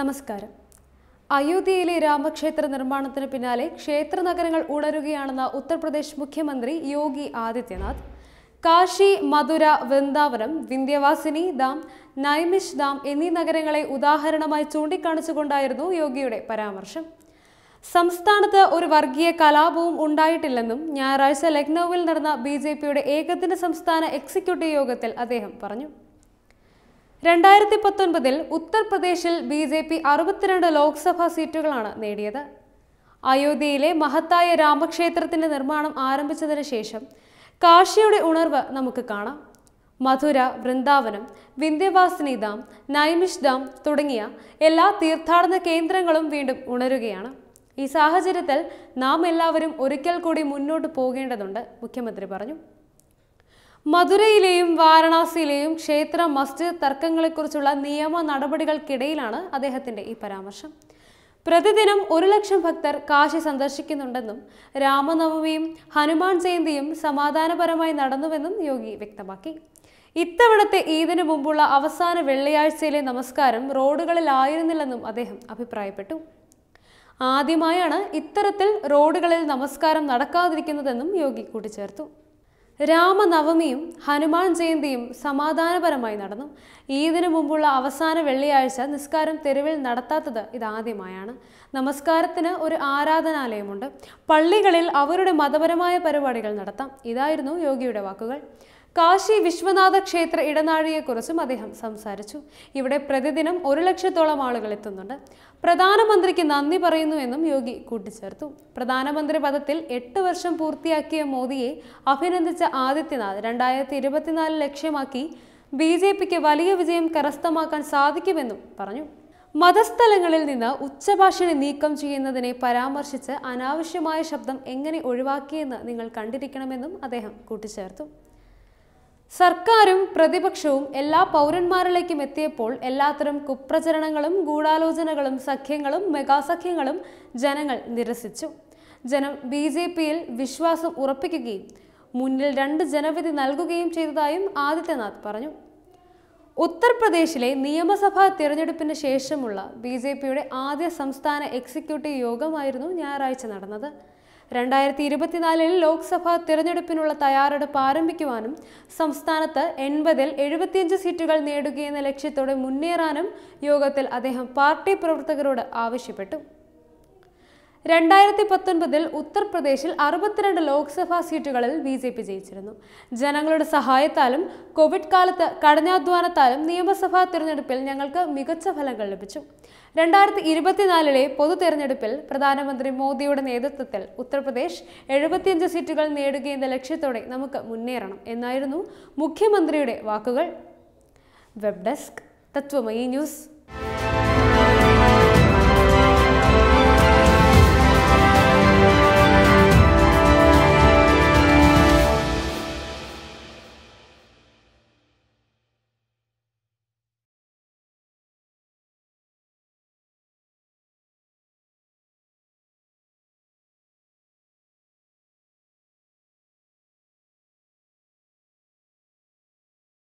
നമസ്കാരം അയോധ്യയിലെ രാമക്ഷേത്ര നിർമ്മാണത്തിന് പിന്നാലെ ക്ഷേത്ര നഗരങ്ങൾ ഉണരുകയാണെന്ന ഉത്തർപ്രദേശ് മുഖ്യമന്ത്രി യോഗി ആദിത്യനാഥ് കാശി മധുര വൃന്ദാവനം വിന്ധ്യവാസിനി ദാം നൈമിഷ് ദാം എന്നീ നഗരങ്ങളെ ഉദാഹരണമായി ചൂണ്ടിക്കാണിച്ചുകൊണ്ടായിരുന്നു യോഗിയുടെ പരാമർശം സംസ്ഥാനത്ത് ഒരു വർഗീയ കലാപവും ഉണ്ടായിട്ടില്ലെന്നും ഞായറാഴ്ച ലക്നൌവിൽ നടന്ന ബി ജെ പിയുടെ ഏകദിന സംസ്ഥാന എക്സിക്യൂട്ടീവ് യോഗത്തിൽ അദ്ദേഹം പറഞ്ഞു രണ്ടായിരത്തി പത്തൊൻപതിൽ ഉത്തർപ്രദേശിൽ ബി ജെ പി അറുപത്തിരണ്ട് ലോക്സഭാ സീറ്റുകളാണ് നേടിയത് അയോധ്യയിലെ മഹത്തായ രാമക്ഷേത്രത്തിന്റെ നിർമ്മാണം ആരംഭിച്ചതിന് ശേഷം കാശിയുടെ ഉണർവ് നമുക്ക് കാണാം മധുര വൃന്ദാവനം വിന്ധ്യവാസിനി ഡാം നൈമിഷ് ഡാം തുടങ്ങിയ എല്ലാ തീർത്ഥാടന കേന്ദ്രങ്ങളും വീണ്ടും ഉണരുകയാണ് ഈ സാഹചര്യത്തിൽ നാം എല്ലാവരും ഒരിക്കൽ കൂടി മുന്നോട്ട് പോകേണ്ടതുണ്ട് മുഖ്യമന്ത്രി പറഞ്ഞു മധുരയിലെയും വാരണാസിയിലെയും ക്ഷേത്ര മസ്ജിദ് തർക്കങ്ങളെക്കുറിച്ചുള്ള നിയമ നടപടികൾക്കിടയിലാണ് അദ്ദേഹത്തിന്റെ ഈ പരാമർശം പ്രതിദിനം ഒരു ലക്ഷം ഭക്തർ കാശി സന്ദർശിക്കുന്നുണ്ടെന്നും രാമനവമിയും ഹനുമാൻ ജയന്തിയും സമാധാനപരമായി നടന്നുവെന്നും യോഗി വ്യക്തമാക്കി ഇത്തവണത്തെ ഈദിനു മുമ്പുള്ള അവസാന വെള്ളിയാഴ്ചയിലെ നമസ്കാരം റോഡുകളിലായിരുന്നില്ലെന്നും അദ്ദേഹം അഭിപ്രായപ്പെട്ടു ആദ്യമായാണ് ഇത്തരത്തിൽ റോഡുകളിൽ നമസ്കാരം നടക്കാതിരിക്കുന്നതെന്നും യോഗി കൂട്ടിച്ചേർത്തു രാമനവമിയും ഹനുമാൻ ജയന്തിയും സമാധാനപരമായി നടന്നു ഈദിനു മുമ്പുള്ള അവസാന വെള്ളിയാഴ്ച നിസ്കാരം തെരുവിൽ നടത്താത്തത് ഇതാദ്യമായാണ് നമസ്കാരത്തിന് ഒരു ആരാധനാലയമുണ്ട് പള്ളികളിൽ അവരുടെ മതപരമായ പരിപാടികൾ നടത്താം ഇതായിരുന്നു യോഗിയുടെ വാക്കുകൾ കാശി വിശ്വനാഥ ക്ഷേത്ര ഇടനാഴിയെക്കുറിച്ചും അദ്ദേഹം സംസാരിച്ചു ഇവിടെ പ്രതിദിനം ഒരു ലക്ഷത്തോളം ആളുകൾ എത്തുന്നുണ്ട് പ്രധാനമന്ത്രിക്ക് നന്ദി പറയുന്നുവെന്നും യോഗി കൂട്ടിച്ചേർത്തു പ്രധാനമന്ത്രി പദത്തിൽ എട്ട് വർഷം പൂർത്തിയാക്കിയ മോദിയെ അഭിനന്ദിച്ച ആദിത്യനാഥ് രണ്ടായിരത്തി ഇരുപത്തിനാല് ലക്ഷ്യമാക്കി ബി ജെ പിക്ക് വലിയ വിജയം കരസ്ഥമാക്കാൻ സാധിക്കുമെന്നും പറഞ്ഞു മതസ്ഥലങ്ങളിൽ നിന്ന് ഉച്ചഭാഷണി നീക്കം ചെയ്യുന്നതിനെ പരാമർശിച്ച് അനാവശ്യമായ ശബ്ദം എങ്ങനെ ഒഴിവാക്കിയെന്ന് നിങ്ങൾ കണ്ടിരിക്കണമെന്നും അദ്ദേഹം കൂട്ടിച്ചേർത്തു സർക്കാരും പ്രതിപക്ഷവും എല്ലാ പൗരന്മാരിലേക്കും എത്തിയപ്പോൾ എല്ലാത്തരം കുപ്രചരണങ്ങളും ഗൂഢാലോചനകളും സഖ്യങ്ങളും മെഗാസഖ്യങ്ങളും ജനങ്ങൾ നിരസിച്ചു ജനം ബി ജെ പിയിൽ വിശ്വാസം ഉറപ്പിക്കുകയും മുന്നിൽ രണ്ട് ജനവിധി നൽകുകയും ചെയ്തതായും ആദിത്യനാഥ് പറഞ്ഞു ഉത്തർപ്രദേശിലെ നിയമസഭാ തിരഞ്ഞെടുപ്പിന് ശേഷമുള്ള ബി ജെ പിയുടെ ആദ്യ സംസ്ഥാന എക്സിക്യൂട്ടീവ് യോഗമായിരുന്നു ഞായറാഴ്ച നടന്നത് രണ്ടായിരത്തി ഇരുപത്തിനാലിൽ ലോക്സഭാ തിരഞ്ഞെടുപ്പിനുള്ള തയ്യാറെടുപ്പ് ആരംഭിക്കുവാനും സംസ്ഥാനത്ത് എൺപതിൽ എഴുപത്തിയഞ്ച് സീറ്റുകൾ നേടുകയെന്ന ലക്ഷ്യത്തോടെ മുന്നേറാനും യോഗത്തിൽ അദ്ദേഹം പാർട്ടി പ്രവർത്തകരോട് ആവശ്യപ്പെട്ടു രണ്ടായിരത്തി പത്തൊൻപതിൽ ഉത്തർപ്രദേശിൽ അറുപത്തിരണ്ട് ലോക്സഭാ സീറ്റുകളിൽ ബി ജെ പി ജയിച്ചിരുന്നു ജനങ്ങളുടെ സഹായത്താലും കോവിഡ് കാലത്ത് കഠിനാധ്വാനത്താലും നിയമസഭാ തിരഞ്ഞെടുപ്പിൽ ഞങ്ങൾക്ക് മികച്ച ഫലങ്ങൾ ലഭിച്ചു രണ്ടായിരത്തി ഇരുപത്തിനാലിലെ പൊതു തെരഞ്ഞെടുപ്പിൽ പ്രധാനമന്ത്രി മോദിയുടെ നേതൃത്വത്തിൽ ഉത്തർപ്രദേശ് എഴുപത്തിയഞ്ച് സീറ്റുകൾ നേടുകയെന്ന ലക്ഷ്യത്തോടെ നമുക്ക് മുന്നേറണം എന്നായിരുന്നു മുഖ്യമന്ത്രിയുടെ വാക്കുകൾ വെബ് ഡെസ്ക് തത്വമയി ന്യൂസ്